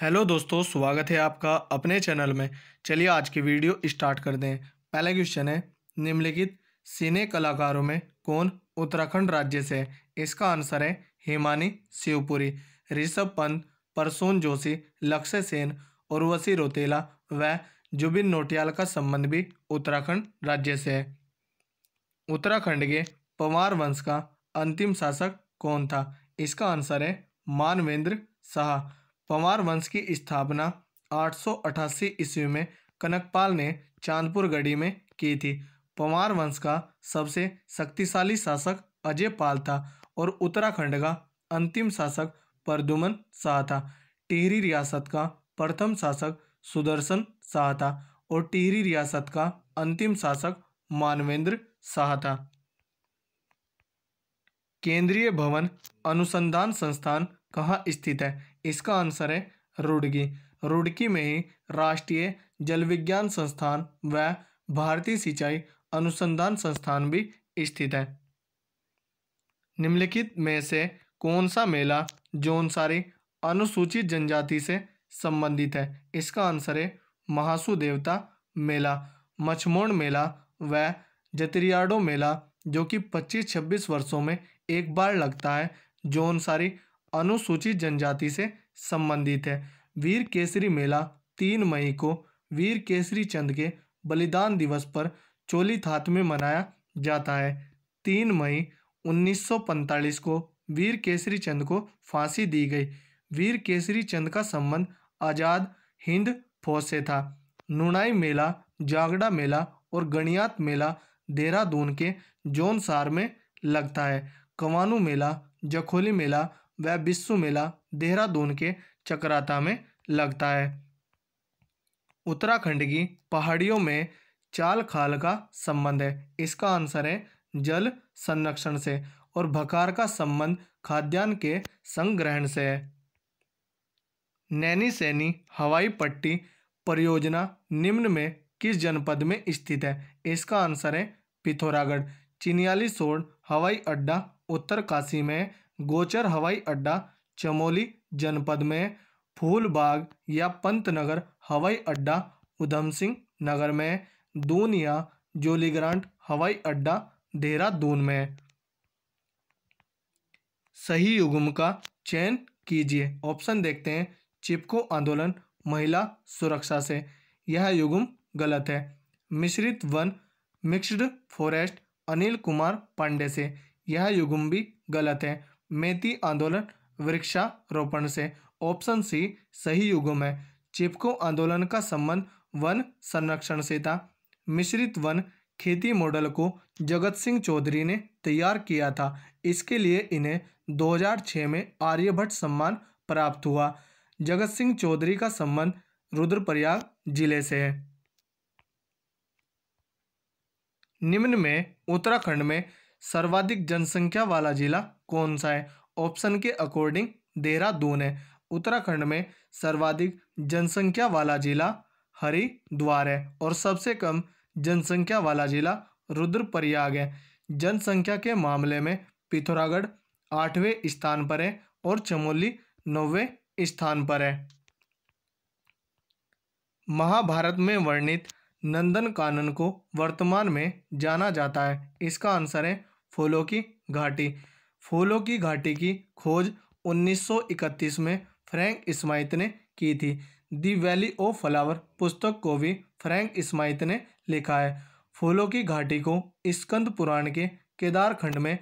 hello दोस्तों स्वागत है आपका अपने चैनल में चलिए आज की वीडियो स्टार्ट कर दें पहला क्वेश्चन है निम्नलिखित सिने कलाकारों में कौन उत्तराखंड राज्य से है इसका आंसर है हेमानी शिवपुरी ऋषभ पंत परसून जोशी लक्ष्य सेन उर्वशी रोतेला व जुबिन नोटियाल का संबंध भी उत्तराखंड राज्य से है उत्तराखंड के पवार वंश का अंतिम शासक कौन था इसका आंसर है मानवेंद्र शाह पंवार वंश की स्थापना 888 ईस्वी में कनकपाल ने चांदपुर गढ़ी में की थी पंवार वंश का सबसे शक्तिशाली शासक अजय पाल था और उत्तराखंड का अंतिम शासक परदुमन शाह था टिहरी रियासत का प्रथम शासक सुदर्शन शाह था और टिहरी रियासत का अंतिम शासक मानवेंद्र शाह था केंद्रीय भवन अनुसंधान संस्थान कहाँ स्थित है इसका आंसर है रुड़की रुड़की में ही राष्ट्रीय जल विज्ञान संस्थान व भारतीय सिंचाई अनुसंधान संस्थान भी स्थित है निम्नलिखित में से कौन सा मेला जौनसारी अनुसूचित जनजाति से संबंधित है इसका आंसर है महासु देवता मेला मछमोण मेला व जतरियाडो मेला जो कि 25-26 वर्षों में एक बार लगता है जौनसारी अनुसूचित जनजाति से संबंधित है वीर केसरी मेला तीन मई को वीर केसरी चंद के बलिदान दिवस पर चोली थात में मनाया जाता है तीन मई 1945 को वीर केसरी चंद को फांसी दी गई वीर केसरी चंद का संबंध आज़ाद हिंद फौज से था नुनाई मेला जागड़ा मेला और गणियात मेला देहरादून के जौनसार में लगता है कवानू मेला जखोली मेला व विश्व मेला देहरादून के चक्राता में लगता है उत्तराखंड की पहाड़ियों में चाल खाल का संबंध है इसका आंसर है जल संरक्षण से और भकार का संबंध खाद्यान्न के संग्रहण से है नैनी सैनी हवाई पट्टी परियोजना निम्न में किस जनपद में स्थित है इसका आंसर है पिथौरागढ़ चिनियाली सोड हवाई अड्डा उत्तरकाशी में गोचर हवाई अड्डा चमोली जनपद में फूलबाग या पंतनगर हवाई अड्डा उधम सिंह नगर में दून या जोलीग्रांट हवाई अड्डा देहरादून में सही युगम का चयन कीजिए ऑप्शन देखते हैं चिपको आंदोलन महिला सुरक्षा से यह युगम गलत है मिश्रित वन मिक्स्ड फॉरेस्ट अनिल कुमार पांडे से यह युगम भी गलत है मेती आंदोलन वृक्षारोपण से ऑप्शन सी सही युगों में चिपको आंदोलन का संबंध वन संरक्षण से था मिश्रित वन खेती मॉडल को जगत सिंह चौधरी ने तैयार किया था इसके लिए इन्हें 2006 में आर्यभट्ट सम्मान प्राप्त हुआ जगत सिंह चौधरी का संबंध रुद्रप्रयाग जिले से है निम्न में उत्तराखंड में सर्वाधिक जनसंख्या वाला जिला कौन सा है ऑप्शन के अकॉर्डिंग देहरादून है उत्तराखंड में सर्वाधिक जनसंख्या वाला जिला हरिद्वार है और सबसे कम जनसंख्या वाला जिला रुद्रप्रयाग है जनसंख्या के मामले में पिथौरागढ़ आठवें स्थान पर है और चमोली नौवें स्थान पर है महाभारत में वर्णित नंदन कानन को वर्तमान में जाना जाता है इसका आंसर है फूलों की घाटी फूलों की घाटी की खोज 1931 में फ्रैंक इस्माइत ने की थी दी वैली ऑफ फ्लावर पुस्तक को भी फ्रैंक इस्माइत ने लिखा है फूलों की घाटी को स्कंद पुराण के केदारखंड में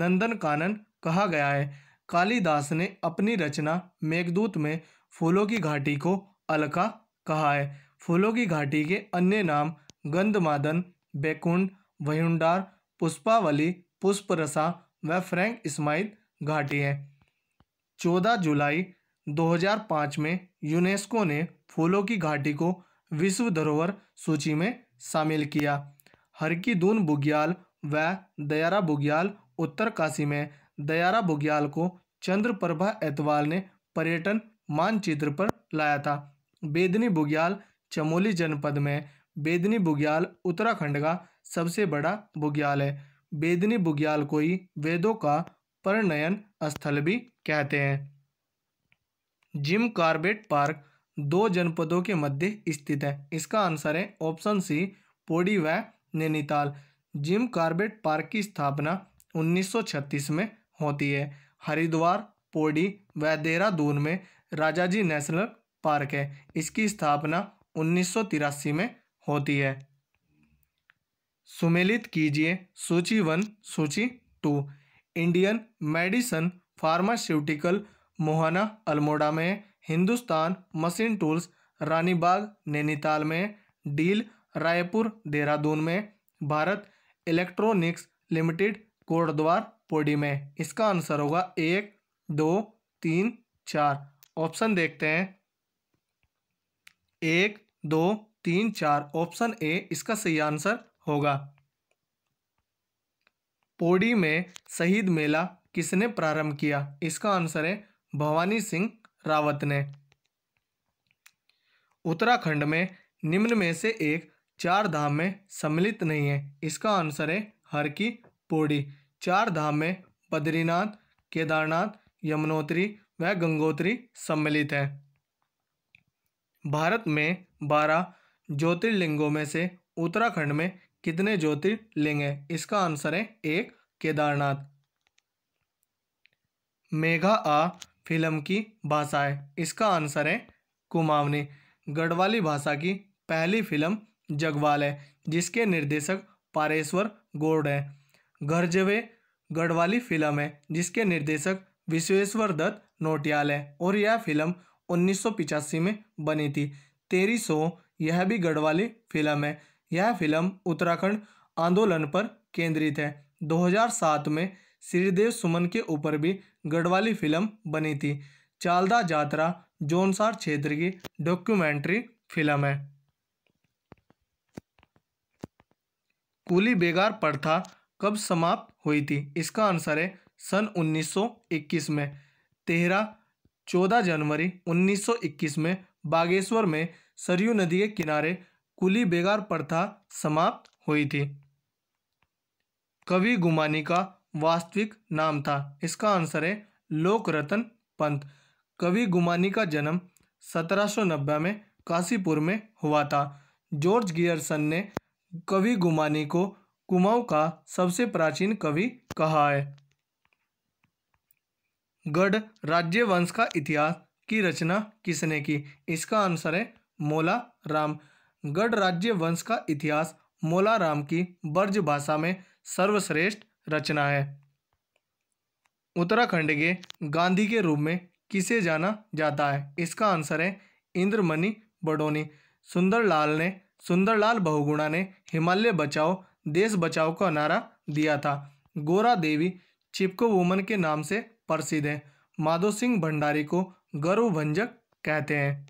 नंदन कानन कहा गया है कालिदास ने अपनी रचना मेघदूत में फूलों की घाटी को अलका कहा है फूलों की घाटी के अन्य नाम गंधमादन बेकुंड वहुंडार पुष्पावली पुष्प रसा व फ्रैंक इस्माइल घाटी है चौदह जुलाई 2005 में यूनेस्को ने फूलों की घाटी को विश्व धरोहर सूची में शामिल किया हरकी दून बुग्याल व दयारा बुग्याल उत्तर काशी में दयारा बुग्याल को चंद्र प्रभा एतवाल ने पर्यटन मानचित्र पर लाया था बेदनी बुग्याल चमोली जनपद में बेदनी बुग्याल उत्तराखंड का सबसे बड़ा बुग्याल है बेदनी बुग्याल को ही वेदों का प्रणयन स्थल भी कहते हैं जिम कार्बेट पार्क दो जनपदों के मध्य स्थित है इसका आंसर है ऑप्शन सी पोड़ी व नैनीताल जिम कार्बेट पार्क की स्थापना 1936 में होती है हरिद्वार पोड़ी व देहरादून में राजाजी नेशनल पार्क है इसकी स्थापना उन्नीस में होती है सुमेलित कीजिए सूची वन सूची two Indian medicine pharmaceutical Mohana Almora में हिंदुस्तान मशीन टूल्स रानीबाग नैनीताल में डील रायपुर देहरादून में भारत इलेक्ट्रॉनिक्स लिमिटेड कोटद्वार पोडी में इसका आंसर होगा एक दो तीन चार ऑप्शन देखते हैं एक दो तीन चार ऑप्शन ए इसका सही आंसर होगा पोड़ी में शहीद मेला किसने प्रारंभ किया इसका आंसर है भवानी सिंह रावत ने उत्तराखंड में निम्न में से एक चार धाम में सम्मिलित नहीं है इसका आंसर है हर की पोड़ी चार धाम में बद्रीनाथ केदारनाथ यमुनोत्री व गंगोत्री सम्मिलित है भारत में बारह ज्योतिर्लिंगों में से उत्तराखंड में कितने ज्योतिर्लिंग है इसका आंसर है एक केदारनाथ मेघा आ फिल्म की भाषा है इसका आंसर है कुमावनी गढ़वाली भाषा की पहली फिल्म जगवाल है जिसके निर्देशक पारेश्वर गोड हैं घरजवे गढ़वाली फिल्म है जिसके निर्देशक विश्वेश्वर दत्त नोटियाल है और यह फिल्म उन्नीस में बनी थी तेरी सो यह भी गढ़वाली फिल्म है यह फिल्म उत्तराखंड आंदोलन पर केंद्रित है 2007 में श्रीदेव सुमन के ऊपर भी गढ़वाली फिल्म बनी थी चालदा जात्रा जोनसार क्षेत्र की डॉक्यूमेंट्री फिल्म है कुली बेगार प्रथा कब समाप्त हुई थी इसका आंसर है सन 1921 में तेरह चौदह जनवरी 1921 में बागेश्वर में सरयू नदी के किनारे कुली बेगार प्रथा समाप्त हुई थी कवि गुमानी का वास्तविक नाम था इसका आंसर है लोक रतन पंत कवि गुमानी का जन्म 1790 में काशीपुर में हुआ था जॉर्ज गियरसन ने कवि गुमानी को कुमाऊं का सबसे प्राचीन कवि कहा है गढ़ राज्य वंश का इतिहास की रचना किसने की इसका आंसर है मोला राम गढ़ राज्य वंश का इतिहास मोलाराम की ब्रज भाषा में सर्वश्रेष्ठ रचना है उत्तराखंड के गांधी के रूप में किसे जाना जाता है इसका आंसर है इंद्रमणि बडोनी सुंदरलाल ने सुंदरलाल बहुगुणा ने हिमालय बचाओ देश बचाओ का नारा दिया था गोरा देवी चिपको वुमन के नाम से प्रसिद्ध है माधो सिंह भंडारी को गर्वभंजक कहते हैं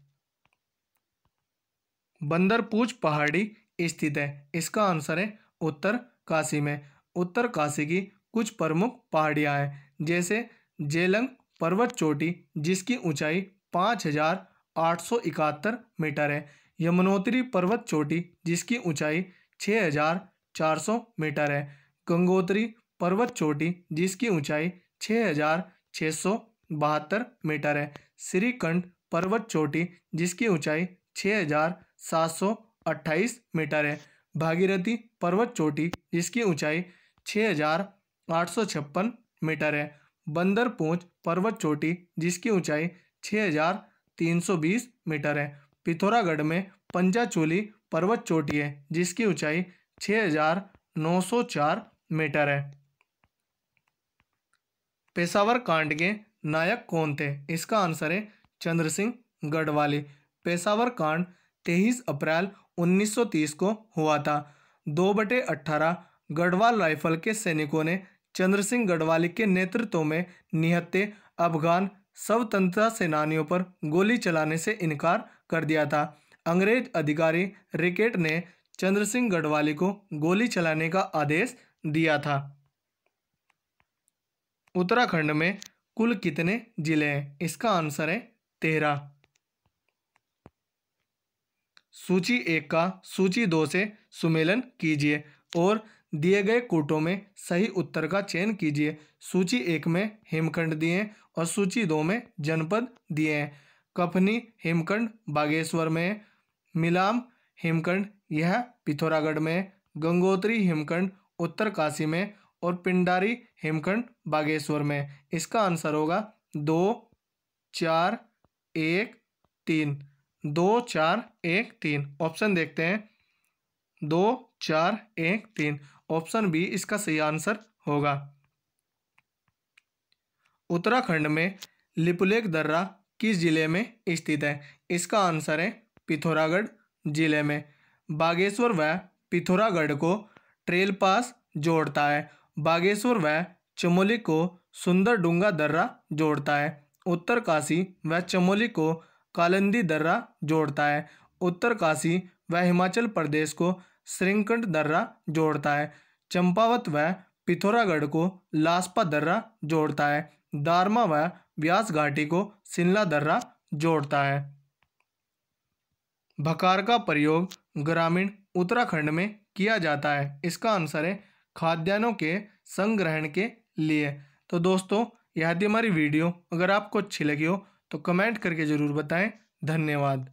बंदरपूछ पहाड़ी स्थित है इसका आंसर है उत्तर काशी में उत्तर काशी की कुछ प्रमुख पहाड़ियाँ हैं जैसे जेलंग पर्वत चोटी जिसकी ऊंचाई पाँच हजार आठ सौ इकहत्तर मीटर है यमुनोत्री पर्वत चोटी जिसकी ऊंचाई छः हजार चार सौ मीटर है गंगोत्री पर्वत चोटी जिसकी ऊंचाई छः हजार छः सौ बहत्तर मीटर है श्रीकंड पर्वत चोटी जिसकी ऊंचाई छः हजार सात सौ अट्ठाईस मीटर है भागीरथी पर्वत चोटी जिसकी ऊंचाई छः हज़ार मीटर है बंदर पूंछ पर्वत चोटी जिसकी ऊंचाई 6,320 मीटर है पिथौरागढ़ में पंजाचोली पर्वत चोटी है जिसकी ऊंचाई 6,904 हज़ार नौ सौ चार मीटर है पेशावर कांड के नायक कौन थे इसका आंसर है चंद्र सिंह गढ़वाली पेशावर कांड तेईस अप्रैल 1930 को हुआ था दो बटे अट्ठारह गढ़वाल राइफल के सैनिकों ने चंद्र सिंह गढ़वाली के नेतृत्व में निहत्ते अफगान स्वतंत्रता सेनानियों पर गोली चलाने से इनकार कर दिया था अंग्रेज अधिकारी रिकेट ने चंद्र सिंह गढ़वाली को गोली चलाने का आदेश दिया था उत्तराखंड में कुल कितने जिले हैं इसका आंसर है तेरह सूची एक का सूची दो से सुमेलन कीजिए और दिए गए कोटों में सही उत्तर का चयन कीजिए सूची एक में हेमखंड दिए और सूची दो में जनपद दिए हैं कफनी हेमखंड बागेश्वर में मिलाम हेमखंड यह पिथौरागढ़ में गंगोत्री हेमखंड उत्तरकाशी में और पिंडारी हेमखंड बागेश्वर में इसका आंसर होगा दो चार एक तीन दो चार एक तीन ऑप्शन देखते हैं दो चार एक तीन ऑप्शन बी इसका सही आंसर होगा उत्तराखंड में लिपुलेख दर्रा किस जिले में स्थित है इसका आंसर है पिथौरागढ़ जिले में बागेश्वर व पिथौरागढ़ को ट्रेल पास जोड़ता है बागेश्वर व चमोली को सुंदर डूंगा दर्रा जोड़ता है उत्तरकाशी व चमोली को कालंदी दर्रा जोड़ता है उत्तरकाशी व हिमाचल प्रदेश को श्रृंकट दर्रा जोड़ता है चंपावत व पिथौरागढ़ को लासपा दर्रा जोड़ता है दारमा व व्यास घाटी को सिल्ला दर्रा जोड़ता है भकार का प्रयोग ग्रामीण उत्तराखंड में किया जाता है इसका आंसर है खाद्यान्नों के संग्रहण के लिए तो दोस्तों यह थी हमारी वीडियो अगर आपको अच्छी लगी हो तो कमेंट करके ज़रूर बताएं धन्यवाद